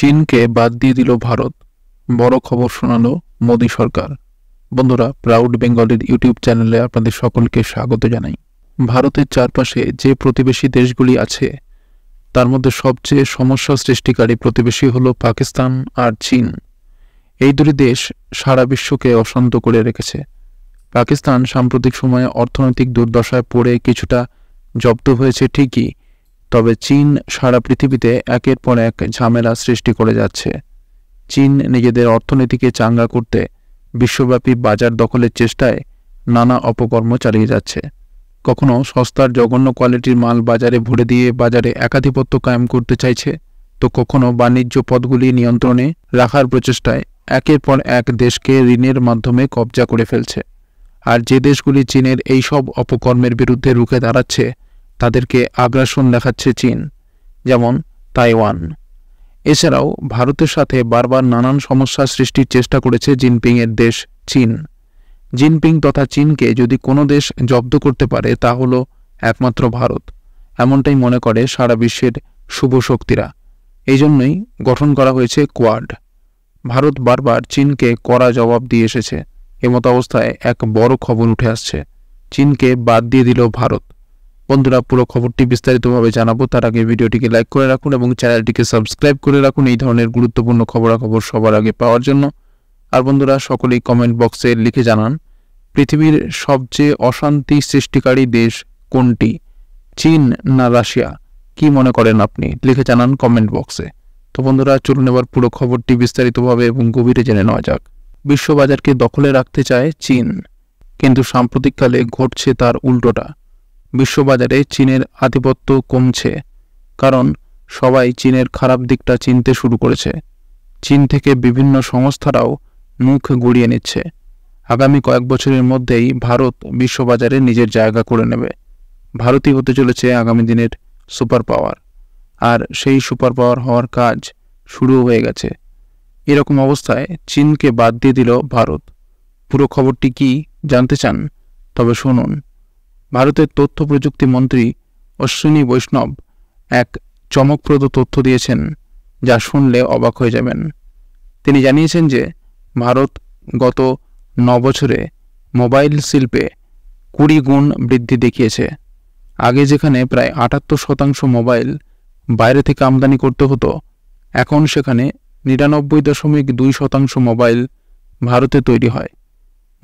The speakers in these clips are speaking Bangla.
চীনকে বাদ দিয়ে দিল ভারত বড় খবর শোনালো মোদী সরকার বন্ধুরা প্রাউড বেঙ্গলের ইউটিউব চ্যানেলে আপনাদের সকলকে স্বাগত জানাই ভারতের চারপাশে যে প্রতিবেশী দেশগুলি আছে তার মধ্যে সবচেয়ে সমস্যা সৃষ্টিকারী প্রতিবেশী হল পাকিস্তান আর চীন এই দুটি দেশ সারা বিশ্বকে অশান্ত করে রেখেছে পাকিস্তান সাম্প্রতিক সময়ে অর্থনৈতিক দুর্দশায় পড়ে কিছুটা জব্দ হয়েছে ঠিকই তবে চীন সারা পৃথিবীতে একের পর এক ঝামেলা সৃষ্টি করে যাচ্ছে চীন নিজেদের অর্থনীতিকে চাঙ্গা করতে বিশ্বব্যাপী বাজার দখলের চেষ্টায় নানা অপকর্ম চালিয়ে যাচ্ছে কখনো সস্তার জঘন্য কোয়ালিটির মাল বাজারে ভরে দিয়ে বাজারে একাধিপত্য কায়েম করতে চাইছে তো কখনো বাণিজ্য পদগুলি নিয়ন্ত্রণে রাখার প্রচেষ্টায় একের পর এক দেশকে ঋণের মাধ্যমে কবজা করে ফেলছে আর যে দেশগুলি চীনের এইসব অপকর্মের বিরুদ্ধে রুখে দাঁড়াচ্ছে তাদেরকে আগ্রাসন দেখাচ্ছে চীন যেমন তাইওয়ান এছাড়াও ভারতের সাথে বারবার নানান সমস্যা সৃষ্টির চেষ্টা করেছে জিনপিংয়ের দেশ চীন জিনপিং তথা চীনকে যদি কোনো দেশ জব্দ করতে পারে তা হল একমাত্র ভারত এমনটাই মনে করে সারা বিশ্বের শুভ শক্তিরা এই জন্যই গঠন করা হয়েছে কোয়াড ভারত বারবার চীনকে কড়া জবাব দিয়ে এসেছে এমত অবস্থায় এক বড় খবর উঠে আসছে চীনকে বাদ দিয়ে দিল ভারত বন্ধুরা পুরো খবরটি বিস্তারিতভাবে জানাবো তার আগে ভিডিওটিকে লাইক করে রাখুন এবং চ্যানেলটিকে সাবস্ক্রাইব করে রাখুন এই ধরনের গুরুত্বপূর্ণ খবরাখবর সবার আগে পাওয়ার জন্য আর বন্ধুরা সকলেই কমেন্ট বক্সে লিখে জানান পৃথিবীর সবচেয়ে অশান্তি সৃষ্টিকারী দেশ কোনটি চীন না রাশিয়া কি মনে করেন আপনি লিখে জানান কমেন্ট বক্সে তো বন্ধুরা চলুন এবার পুরো খবরটি বিস্তারিতভাবে এবং গভীরে জেনে নেওয়া যাক বিশ্ববাজারকে দখলে রাখতে চায় চীন কিন্তু সাম্প্রতিককালে ঘটছে তার উল্টোটা বিশ্ববাজারে চীনের আধিপত্য কমছে কারণ সবাই চীনের খারাপ দিকটা চিনতে শুরু করেছে চীন থেকে বিভিন্ন সংস্থারাও মুখ গড়িয়ে নিচ্ছে আগামী কয়েক বছরের মধ্যেই ভারত বিশ্ববাজারে নিজের জায়গা করে নেবে ভারতই হতে চলেছে আগামী দিনের সুপার পাওয়ার আর সেই সুপার পাওয়ার হওয়ার কাজ শুরু হয়ে গেছে এরকম অবস্থায় চীনকে বাদ দিয়ে দিল ভারত পুরো খবরটি কি জানতে চান তবে শুনুন ভারতের তথ্য প্রযুক্তি মন্ত্রী অশ্বিনী বৈষ্ণব এক চমকপ্রদ তথ্য দিয়েছেন যা শুনলে অবাক হয়ে যাবেন তিনি জানিয়েছেন যে ভারত গত ন বছরে মোবাইল শিল্পে কুড়ি গুণ বৃদ্ধি দেখিয়েছে আগে যেখানে প্রায় আটাত্তর শতাংশ মোবাইল বাইরে থেকে আমদানি করতে হতো এখন সেখানে নিরানব্বই দশমিক দুই শতাংশ মোবাইল ভারতে তৈরি হয়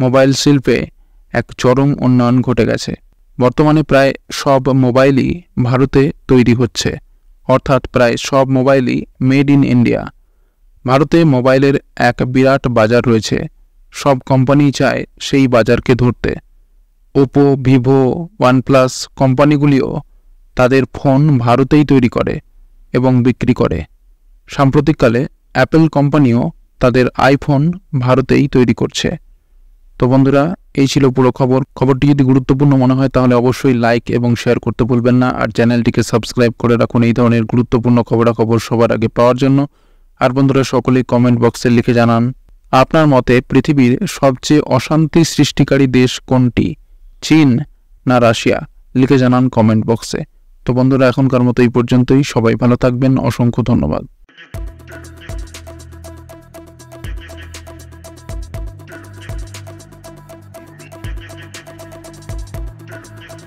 মোবাইল শিল্পে এক চরম উন্নয়ন ঘটে গেছে বর্তমানে প্রায় সব মোবাইলই ভারতে তৈরি হচ্ছে অর্থাৎ প্রায় সব মোবাইলই মেড ইন ইন্ডিয়া ভারতে মোবাইলের এক বিরাট বাজার রয়েছে সব কোম্পানি চায় সেই বাজারকে ধরতে ওপো ভিভো ওয়ানপ্লাস কোম্পানিগুলিও তাদের ফোন ভারতেই তৈরি করে এবং বিক্রি করে সাম্প্রতিককালে অ্যাপেল কোম্পানিও তাদের আইফোন ভারতেই তৈরি করছে তো বন্ধুরা এই ছিল পুরো খবর খবরটি যদি গুরুত্বপূর্ণ মনে হয় তাহলে অবশ্যই লাইক এবং শেয়ার করতে ভুলবেন না আর চ্যানেলটিকে সাবস্ক্রাইব করে রাখুন এই ধরনের গুরুত্বপূর্ণ খবরাখবর সবার আগে পাওয়ার জন্য আর বন্ধুরা সকলেই কমেন্ট বক্সে লিখে জানান আপনার মতে পৃথিবীর সবচেয়ে অশান্তি সৃষ্টিকারী দেশ কোনটি চীন না রাশিয়া লিখে জানান কমেন্ট বক্সে তো বন্ধুরা এখনকার মতো এই পর্যন্তই সবাই ভালো থাকবেন অসংখ্য ধন্যবাদ Thank you.